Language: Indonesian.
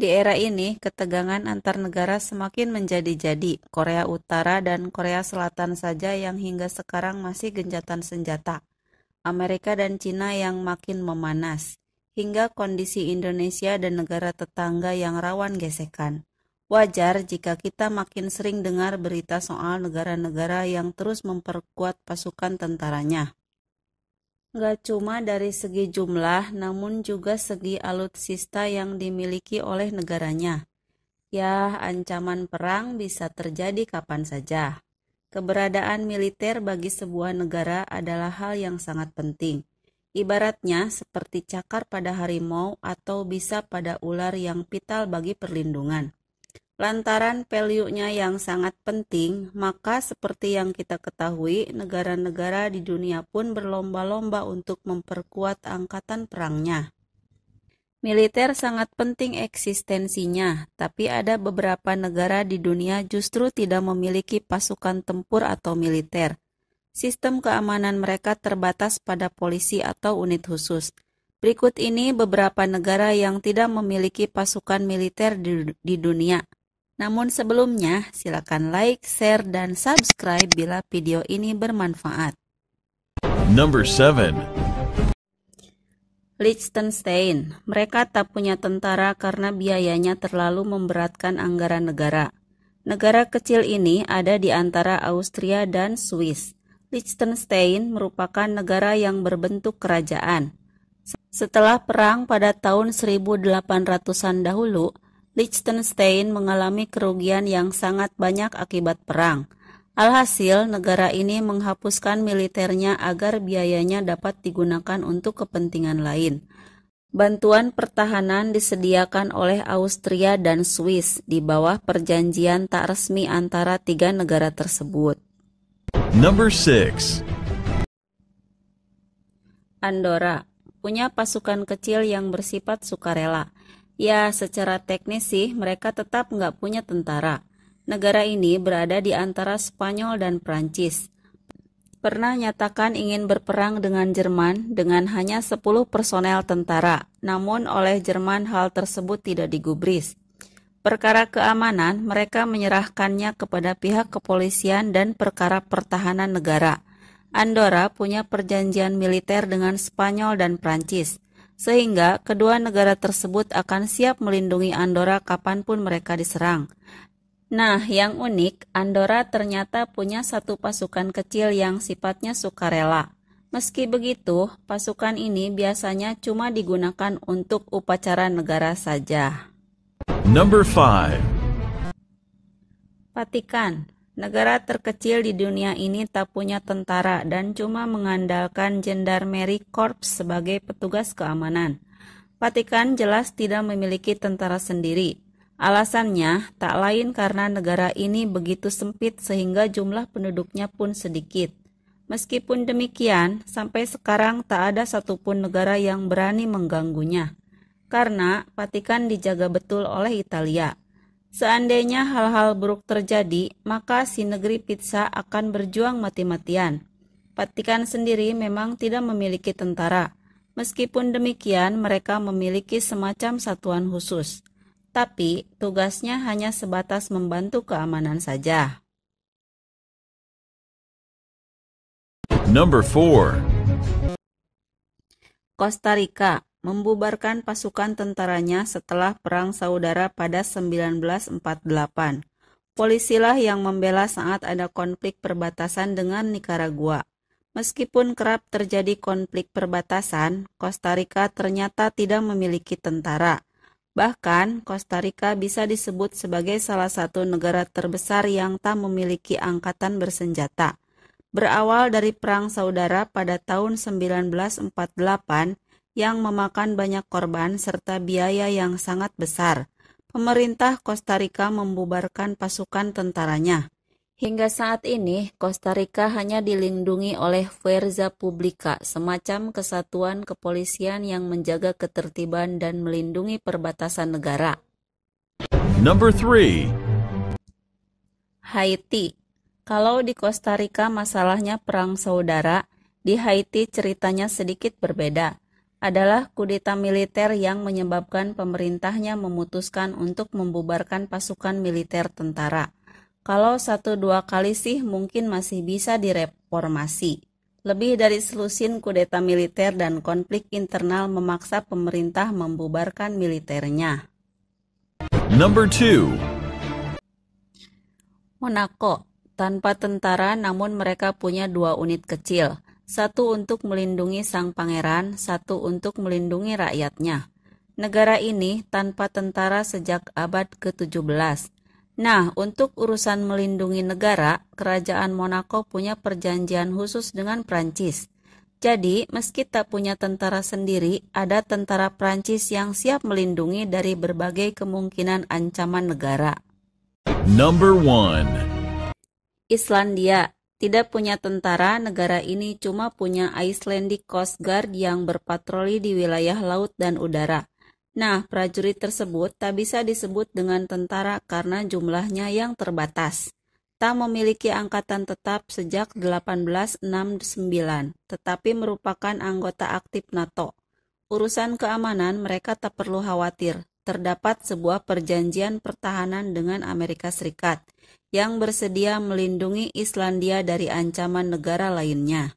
Di era ini, ketegangan antar negara semakin menjadi-jadi. Korea Utara dan Korea Selatan saja yang hingga sekarang masih genjatan senjata. Amerika dan Cina yang makin memanas, hingga kondisi Indonesia dan negara tetangga yang rawan gesekan. Wajar jika kita makin sering dengar berita soal negara-negara yang terus memperkuat pasukan tentaranya nggak cuma dari segi jumlah, namun juga segi alutsista yang dimiliki oleh negaranya. Ya, ancaman perang bisa terjadi kapan saja. Keberadaan militer bagi sebuah negara adalah hal yang sangat penting. Ibaratnya seperti cakar pada harimau atau bisa pada ular yang vital bagi perlindungan. Lantaran value-nya yang sangat penting, maka seperti yang kita ketahui, negara-negara di dunia pun berlomba-lomba untuk memperkuat angkatan perangnya. Militer sangat penting eksistensinya, tapi ada beberapa negara di dunia justru tidak memiliki pasukan tempur atau militer. Sistem keamanan mereka terbatas pada polisi atau unit khusus. Berikut ini beberapa negara yang tidak memiliki pasukan militer di, di dunia. Namun sebelumnya, silakan like, share, dan subscribe bila video ini bermanfaat. Number 7 Liechtenstein, mereka tak punya tentara karena biayanya terlalu memberatkan anggaran negara. Negara kecil ini ada di antara Austria dan Swiss. Liechtenstein merupakan negara yang berbentuk kerajaan. Setelah perang pada tahun 1800-an dahulu, Liechtenstein mengalami kerugian yang sangat banyak akibat perang. Alhasil, negara ini menghapuskan militernya agar biayanya dapat digunakan untuk kepentingan lain. Bantuan pertahanan disediakan oleh Austria dan Swiss di bawah perjanjian tak resmi antara tiga negara tersebut. Number 6 Andorra punya pasukan kecil yang bersifat sukarela Ya, secara teknis sih mereka tetap nggak punya tentara. Negara ini berada di antara Spanyol dan Prancis. Pernah nyatakan ingin berperang dengan Jerman dengan hanya 10 personel tentara, namun oleh Jerman hal tersebut tidak digubris. Perkara keamanan, mereka menyerahkannya kepada pihak kepolisian dan perkara pertahanan negara. Andorra punya perjanjian militer dengan Spanyol dan Prancis sehingga kedua negara tersebut akan siap melindungi Andorra kapanpun mereka diserang. Nah, yang unik, Andorra ternyata punya satu pasukan kecil yang sifatnya sukarela. Meski begitu, pasukan ini biasanya cuma digunakan untuk upacara negara saja. Number 5 Patikan Negara terkecil di dunia ini tak punya tentara dan cuma mengandalkan Gendarmerie Corps sebagai petugas keamanan. Vatikan jelas tidak memiliki tentara sendiri. Alasannya tak lain karena negara ini begitu sempit sehingga jumlah penduduknya pun sedikit. Meskipun demikian, sampai sekarang tak ada satupun negara yang berani mengganggunya. Karena Vatikan dijaga betul oleh Italia. Seandainya hal-hal buruk terjadi, maka si negeri pizza akan berjuang mati-matian. Vatikan sendiri memang tidak memiliki tentara. Meskipun demikian, mereka memiliki semacam satuan khusus. Tapi, tugasnya hanya sebatas membantu keamanan saja. Number 4 Costa Rica membubarkan pasukan tentaranya setelah Perang Saudara pada 1948. Polisilah yang membela saat ada konflik perbatasan dengan Nicaragua. Meskipun kerap terjadi konflik perbatasan, Costa Rica ternyata tidak memiliki tentara. Bahkan, Costa Rica bisa disebut sebagai salah satu negara terbesar yang tak memiliki angkatan bersenjata. Berawal dari Perang Saudara pada tahun 1948, yang memakan banyak korban serta biaya yang sangat besar. Pemerintah Costa Rica membubarkan pasukan tentaranya. Hingga saat ini, Costa Rica hanya dilindungi oleh Fuerza Publica, semacam kesatuan kepolisian yang menjaga ketertiban dan melindungi perbatasan negara. Number three. Haiti. Kalau di Costa Rica masalahnya perang saudara, di Haiti ceritanya sedikit berbeda adalah kudeta militer yang menyebabkan pemerintahnya memutuskan untuk membubarkan pasukan militer tentara. Kalau satu dua kali sih mungkin masih bisa direformasi. Lebih dari selusin kudeta militer dan konflik internal memaksa pemerintah membubarkan militernya. Number two. Monaco, tanpa tentara namun mereka punya dua unit kecil satu untuk melindungi sang pangeran, satu untuk melindungi rakyatnya. Negara ini tanpa tentara sejak abad ke-17. Nah, untuk urusan melindungi negara, kerajaan Monaco punya perjanjian khusus dengan Prancis. Jadi, meski tak punya tentara sendiri, ada tentara Prancis yang siap melindungi dari berbagai kemungkinan ancaman negara. Number one. Islandia tidak punya tentara, negara ini cuma punya Icelandic Coast Guard yang berpatroli di wilayah laut dan udara. Nah, prajurit tersebut tak bisa disebut dengan tentara karena jumlahnya yang terbatas. Tak memiliki angkatan tetap sejak 1869, tetapi merupakan anggota aktif NATO. Urusan keamanan mereka tak perlu khawatir. Terdapat sebuah perjanjian pertahanan dengan Amerika Serikat yang bersedia melindungi Islandia dari ancaman negara lainnya.